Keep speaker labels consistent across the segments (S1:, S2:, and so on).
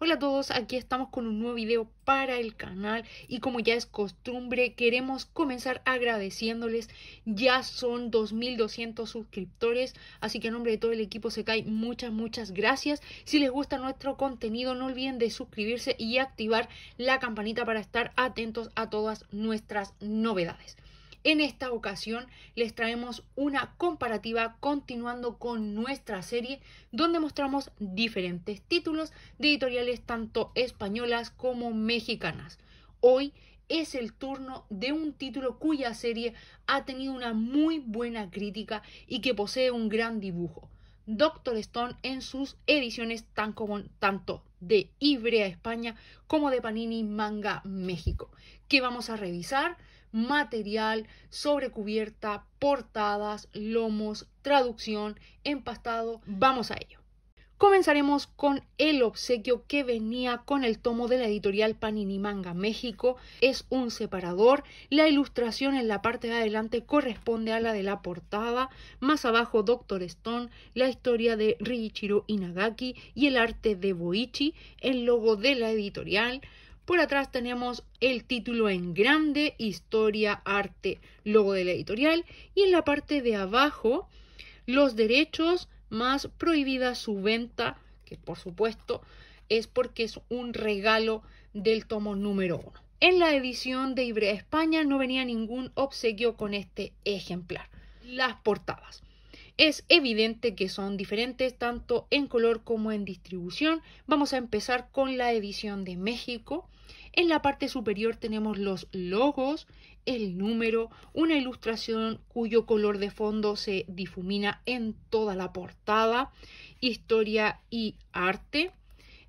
S1: Hola a todos, aquí estamos con un nuevo video para el canal y como ya es costumbre queremos comenzar agradeciéndoles, ya son 2200 suscriptores, así que en nombre de todo el equipo se cae muchas muchas gracias, si les gusta nuestro contenido no olviden de suscribirse y activar la campanita para estar atentos a todas nuestras novedades. En esta ocasión les traemos una comparativa continuando con nuestra serie donde mostramos diferentes títulos de editoriales tanto españolas como mexicanas. Hoy es el turno de un título cuya serie ha tenido una muy buena crítica y que posee un gran dibujo. Doctor Stone en sus ediciones tan común, tanto de Ibrea España como de Panini Manga México, que vamos a revisar material, sobrecubierta, portadas, lomos, traducción, empastado. Vamos a ello. Comenzaremos con el obsequio que venía con el tomo de la editorial Panini Manga México. Es un separador. La ilustración en la parte de adelante corresponde a la de la portada. Más abajo Doctor Stone, la historia de Riichiro Inagaki y el arte de Boichi, el logo de la editorial. Por atrás tenemos el título en grande, historia, arte, logo de la editorial. Y en la parte de abajo, los derechos más prohibida su venta, que por supuesto es porque es un regalo del tomo número uno. En la edición de Ibrea España no venía ningún obsequio con este ejemplar. Las portadas. Es evidente que son diferentes tanto en color como en distribución. Vamos a empezar con la edición de México. En la parte superior tenemos los logos, el número, una ilustración cuyo color de fondo se difumina en toda la portada, historia y arte.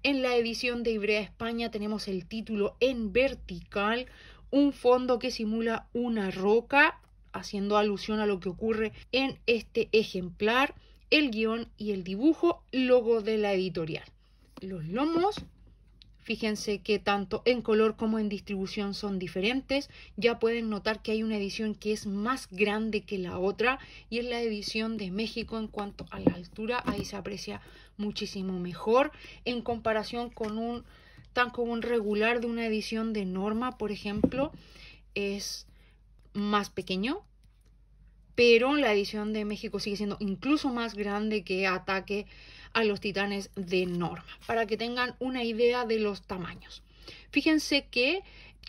S1: En la edición de Ibrea España tenemos el título en vertical, un fondo que simula una roca, haciendo alusión a lo que ocurre en este ejemplar, el guión y el dibujo, logo de la editorial. Los lomos Fíjense que tanto en color como en distribución son diferentes. Ya pueden notar que hay una edición que es más grande que la otra y es la edición de México en cuanto a la altura. Ahí se aprecia muchísimo mejor en comparación con un tan común regular de una edición de norma, por ejemplo, es más pequeño. Pero la edición de México sigue siendo incluso más grande que Ataque a los titanes de norma, para que tengan una idea de los tamaños. Fíjense que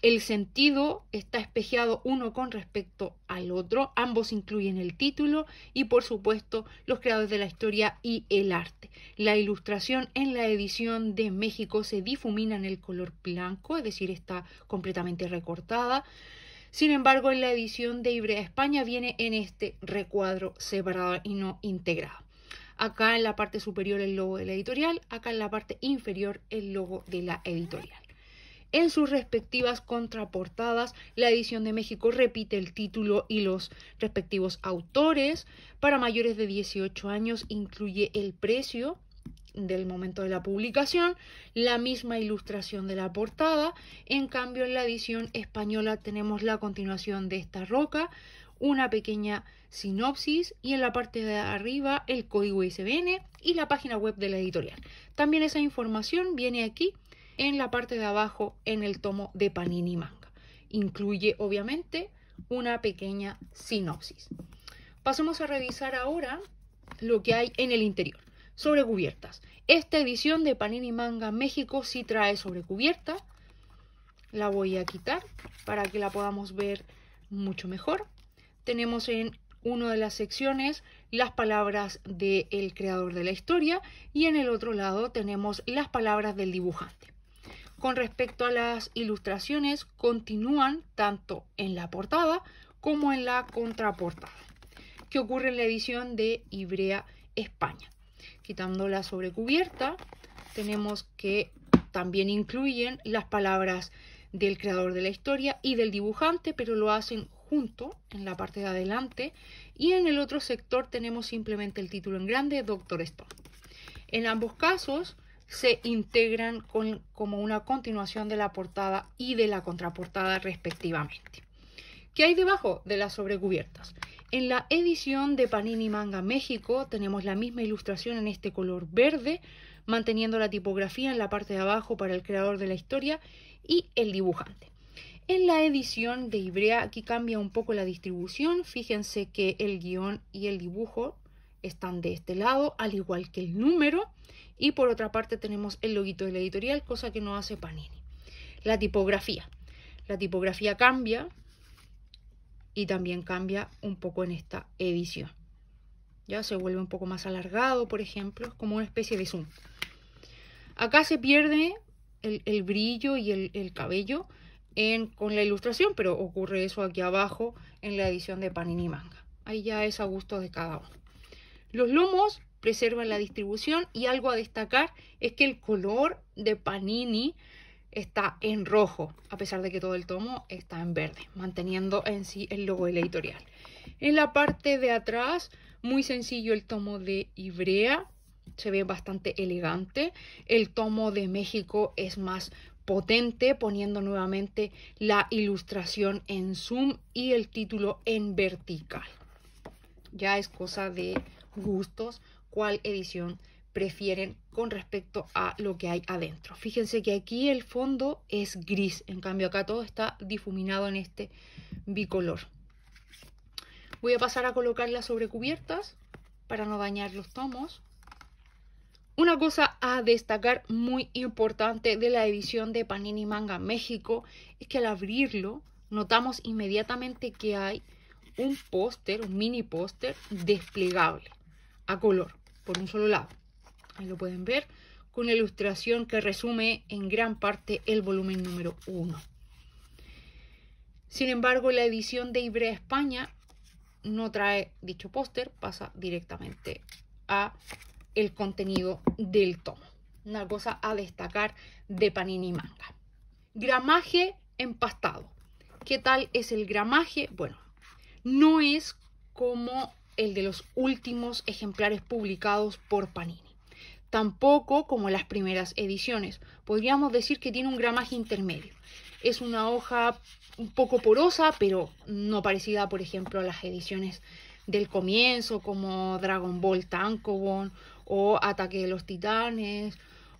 S1: el sentido está espejeado uno con respecto al otro, ambos incluyen el título y por supuesto los creadores de la historia y el arte. La ilustración en la edición de México se difumina en el color blanco, es decir, está completamente recortada. Sin embargo, en la edición de Ibrea España viene en este recuadro separado y no integrado. Acá en la parte superior el logo de la editorial, acá en la parte inferior el logo de la editorial. En sus respectivas contraportadas, la edición de México repite el título y los respectivos autores. Para mayores de 18 años incluye el precio del momento de la publicación, la misma ilustración de la portada. En cambio, en la edición española tenemos la continuación de esta roca, una pequeña sinopsis y en la parte de arriba el código ISBN y la página web de la editorial. También esa información viene aquí en la parte de abajo en el tomo de Panini Manga. Incluye obviamente una pequeña sinopsis. Pasemos a revisar ahora lo que hay en el interior. Sobre cubiertas. Esta edición de Panini Manga México sí trae sobre cubierta. La voy a quitar para que la podamos ver mucho mejor tenemos en una de las secciones las palabras del creador de la historia y en el otro lado tenemos las palabras del dibujante. Con respecto a las ilustraciones, continúan tanto en la portada como en la contraportada, que ocurre en la edición de Ibrea España. Quitando la sobrecubierta, tenemos que también incluyen las palabras del creador de la historia y del dibujante, pero lo hacen en la parte de adelante y en el otro sector tenemos simplemente el título en grande Doctor Stone. En ambos casos se integran como una continuación de la portada y de la contraportada respectivamente. ¿Qué hay debajo de las sobrecubiertas? En la edición de Panini Manga México tenemos la misma ilustración en este color verde, manteniendo la tipografía en la parte de abajo para el creador de la historia y el dibujante. En la edición de Ibrea aquí cambia un poco la distribución, fíjense que el guión y el dibujo están de este lado, al igual que el número, y por otra parte tenemos el loguito de la editorial, cosa que no hace Panini. La tipografía. La tipografía cambia y también cambia un poco en esta edición. Ya se vuelve un poco más alargado, por ejemplo, como una especie de zoom. Acá se pierde el, brillo y el, el cabello, con la ilustración, pero ocurre eso aquí abajo en la edición de Panini Manga. Ahí ya es a gusto de cada uno. Los lomos preservan la distribución y algo a destacar es que el color de Panini está en rojo, a pesar de que todo el tomo está en verde, manteniendo en sí el logo de editorial. En la parte de atrás, muy sencillo el tomo de Ibrea, se ve bastante elegante. El tomo de México es más potente poniendo nuevamente la ilustración en zoom y el título en vertical. Ya es cosa de gustos cuál edición prefieren con respecto a lo que hay adentro. Fíjense que aquí el fondo es gris, en cambio acá todo está difuminado en este bicolor. Voy a pasar a colocar las sobrecubiertas para no dañar los tomos. Una cosa a destacar muy importante de la edición de Panini Manga México es que al abrirlo notamos inmediatamente que hay un póster, un mini póster desplegable a color por un solo lado. Ahí lo pueden ver con la ilustración que resume en gran parte el volumen número 1. Sin embargo, la edición de Ibrea España no trae dicho póster, pasa directamente a el contenido del tomo. Una cosa a destacar de Panini Manga. Gramaje empastado. ¿Qué tal es el gramaje? Bueno, no es como el de los últimos ejemplares publicados por Panini. Tampoco como las primeras ediciones. Podríamos decir que tiene un gramaje intermedio. Es una hoja un poco porosa, pero no parecida, por ejemplo, a las ediciones del comienzo, como Dragon Ball Tankobon o Ataque de los Titanes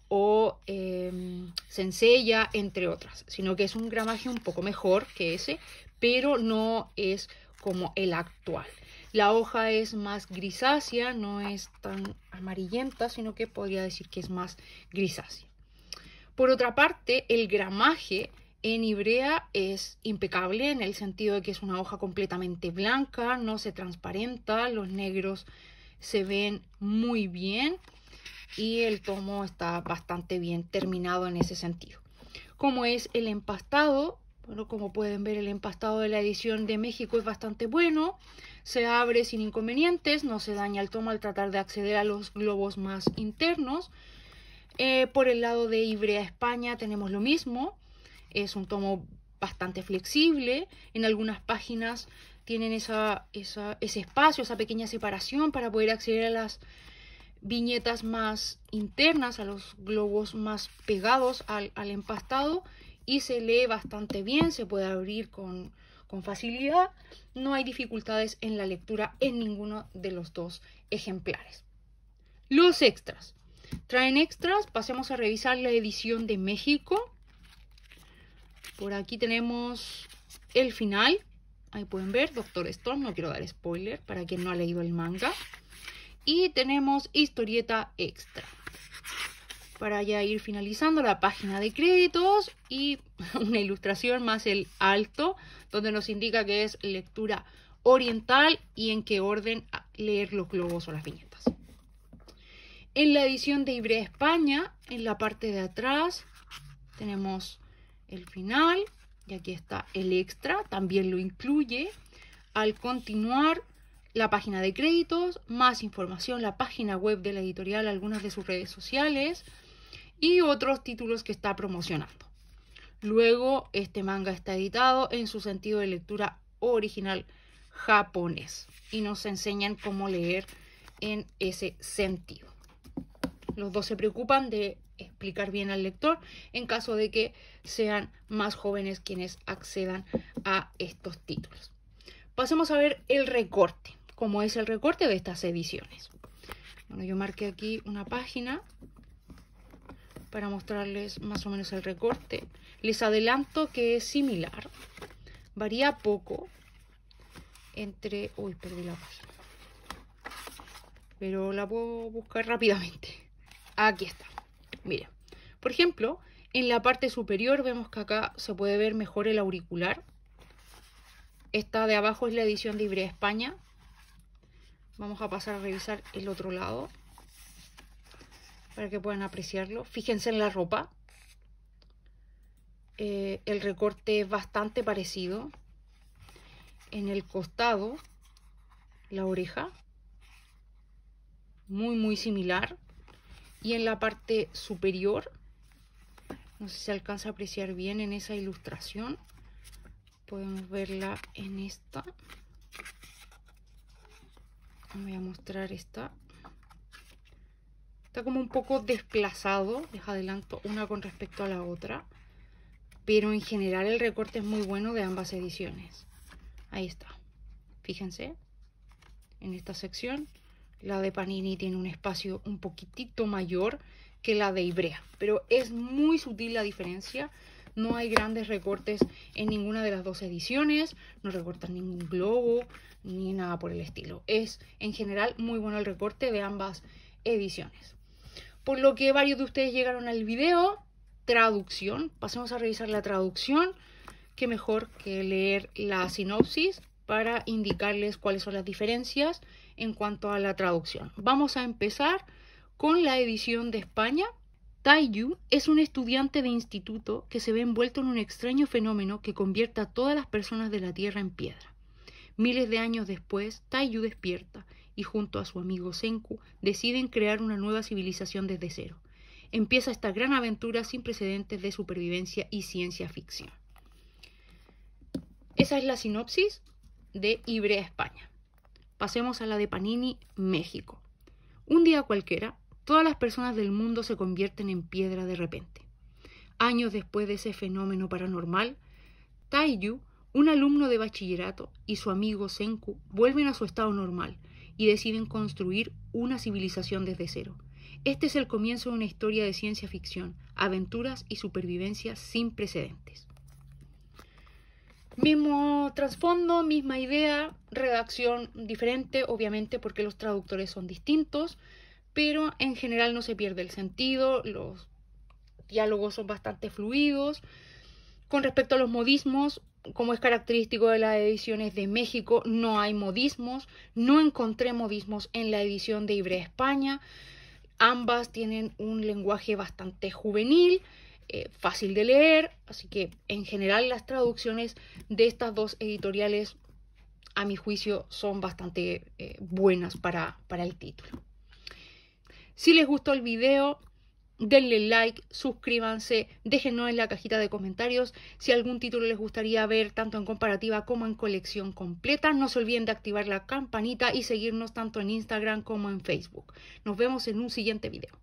S1: o eh, em, Sencilla, entre otras, sino que es un gramaje un poco mejor que ese, pero no es como el actual. La hoja es más grisácea, no es tan amarillenta, sino que podría decir que es más grisácea. Por otra parte, el gramaje en Ibrea es impecable en el sentido de que es una hoja completamente blanca, no se transparenta, los negros se ven muy bien y el tomo está bastante bien terminado en ese sentido. Como es el empastado, bueno, como pueden ver el empastado de la edición de México es bastante bueno, se abre sin inconvenientes, no se daña el tomo al tratar de acceder a los globos más internos. Eh, por el lado de Ibrea España tenemos lo mismo, es un tomo bastante flexible, en algunas páginas tienen ese espacio, esa pequeña separación para poder acceder a las viñetas más internas, a los globos más pegados al, empastado y se lee bastante bien, se puede abrir con, con facilidad, no hay dificultades en la lectura en ninguno de los dos ejemplares. Los extras. Traen extras, pasemos a revisar la edición de México. Por aquí tenemos el final, Ahí pueden ver, Doctor Storm, no quiero dar spoiler para quien no ha leído el manga. Y tenemos historieta extra. Para ya ir finalizando la página de créditos y una ilustración más el alto, donde nos indica que es lectura oriental y en qué orden leer los globos o las viñetas. En la edición de Ibrea España, en la parte de atrás, tenemos el final, y aquí está el extra, también lo incluye. Al continuar, la página de créditos, más información, la página web de la editorial, algunas de sus redes sociales y otros títulos que está promocionando. Luego, este manga está editado en su sentido de lectura original japonés y nos enseñan cómo leer en ese sentido. Los dos se preocupan de explicar bien al lector en caso de que sean más jóvenes quienes accedan a estos títulos. Pasemos a ver el recorte, cómo es el recorte de estas ediciones. Bueno, yo marqué aquí una página para mostrarles más o menos el recorte. Les adelanto que es similar, varía poco entre... Uy, perdí la página. Pero la puedo buscar rápidamente. Aquí está. Mire, por ejemplo, en la parte superior vemos que acá se puede ver mejor el auricular. Esta de abajo es la edición de España. Vamos a pasar a revisar el otro lado para que puedan apreciarlo. Fíjense en la ropa. Eh, el recorte es bastante parecido. En el costado, la oreja. Muy, muy similar. Y en la parte superior, no sé si se alcanza a apreciar bien en esa ilustración, podemos verla en esta. Voy a mostrar esta. Está como un poco desplazado, les adelanto una con respecto a la otra. Pero en general el recorte es muy bueno de ambas ediciones. Ahí está. Fíjense en esta sección la de Panini tiene un espacio un poquitito mayor que la de Ibrea. Pero es muy sutil la diferencia. No hay grandes recortes en ninguna de las dos ediciones. No recortan ningún globo ni nada por el estilo. Es en general muy bueno el recorte de ambas ediciones. Por lo que varios de ustedes llegaron al video. Traducción. Pasemos a revisar la traducción. Qué mejor que leer la sinopsis para indicarles cuáles son las diferencias en cuanto a la traducción. Vamos a empezar con la edición de España. Taiyu es un estudiante de instituto que se ve envuelto en un extraño fenómeno que convierte a todas las personas de la Tierra en piedra. Miles de años después, Taiyu despierta y junto a su amigo Senku deciden crear una nueva civilización desde cero. Empieza esta gran aventura sin precedentes de supervivencia y ciencia ficción. Esa es la sinopsis de Ibrea, España. Pasemos a la de Panini México. Un día cualquiera, todas las personas del mundo se convierten en piedra de repente. Años después de ese fenómeno paranormal, Taiyu, un alumno de bachillerato, y su amigo Senku vuelven a su estado normal y deciden construir una civilización desde cero. Este es el comienzo de una historia de ciencia ficción, aventuras y supervivencia sin precedentes. Mismo trasfondo, misma idea, redacción diferente, obviamente porque los traductores son distintos, pero en general no se pierde el sentido, los diálogos son bastante fluidos. Con respecto a los modismos, como es característico de las ediciones de México, no hay modismos, no encontré modismos en la edición de Ibre España. Ambas tienen un lenguaje bastante juvenil eh, fácil de leer, así que en general las traducciones de estas dos editoriales a mi juicio son bastante eh, buenas para, para el título. Si les gustó el video, denle like, suscríbanse, déjenlo en la cajita de comentarios si algún título les gustaría ver tanto en comparativa como en colección completa. No se olviden de activar la campanita y seguirnos tanto en Instagram como en Facebook. Nos vemos en un siguiente video.